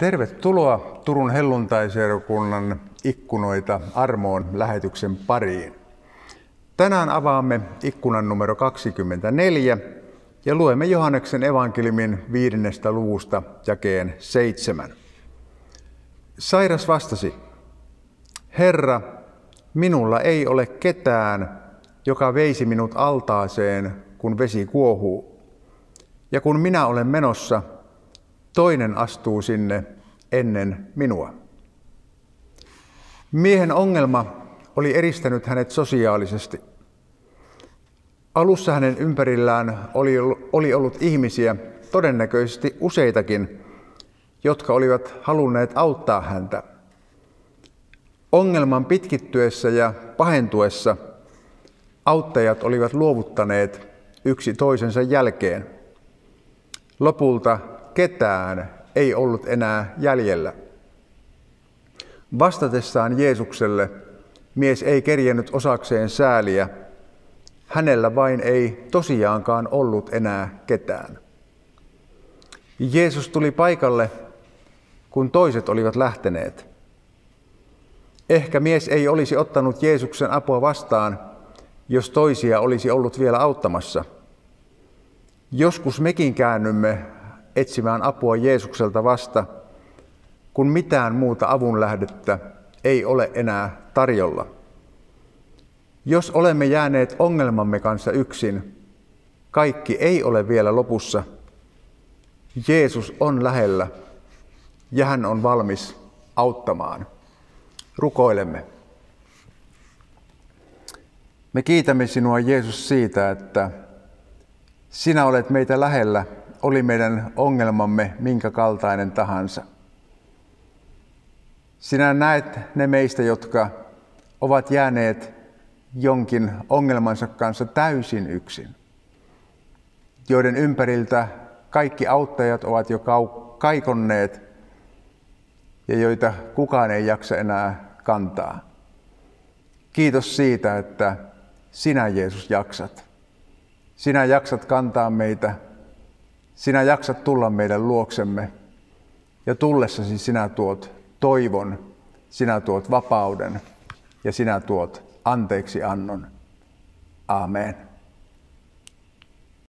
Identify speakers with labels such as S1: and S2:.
S1: Tervetuloa Turun helluntaiseurakunnan ikkunoita armoon lähetyksen pariin. Tänään avaamme ikkunan numero 24 ja luemme Johanneksen evankeliumin viidennestä luvusta jakeen seitsemän. Sairas vastasi, Herra, minulla ei ole ketään, joka veisi minut altaaseen, kun vesi kuohuu. Ja kun minä olen menossa, toinen astuu sinne ennen minua. Miehen ongelma oli eristänyt hänet sosiaalisesti. Alussa hänen ympärillään oli, oli ollut ihmisiä, todennäköisesti useitakin, jotka olivat halunneet auttaa häntä. Ongelman pitkittyessä ja pahentuessa auttajat olivat luovuttaneet yksi toisensa jälkeen. Lopulta ketään ei ollut enää jäljellä. Vastatessaan Jeesukselle mies ei kerjennyt osakseen sääliä, hänellä vain ei tosiaankaan ollut enää ketään. Jeesus tuli paikalle, kun toiset olivat lähteneet. Ehkä mies ei olisi ottanut Jeesuksen apua vastaan, jos toisia olisi ollut vielä auttamassa. Joskus mekin käännymme etsimään apua Jeesukselta vasta, kun mitään muuta avun lähdettä ei ole enää tarjolla. Jos olemme jääneet ongelmamme kanssa yksin, kaikki ei ole vielä lopussa. Jeesus on lähellä ja hän on valmis auttamaan. Rukoilemme. Me kiitämme sinua Jeesus siitä, että sinä olet meitä lähellä oli meidän ongelmamme minkä kaltainen tahansa. Sinä näet ne meistä, jotka ovat jääneet jonkin ongelmansa kanssa täysin yksin, joiden ympäriltä kaikki auttajat ovat jo kaikonneet ja joita kukaan ei jaksa enää kantaa. Kiitos siitä, että sinä Jeesus jaksat. Sinä jaksat kantaa meitä sinä jaksat tulla meidän luoksemme ja tullessasi sinä tuot toivon, sinä tuot vapauden ja sinä tuot anteeksi annon. Amen.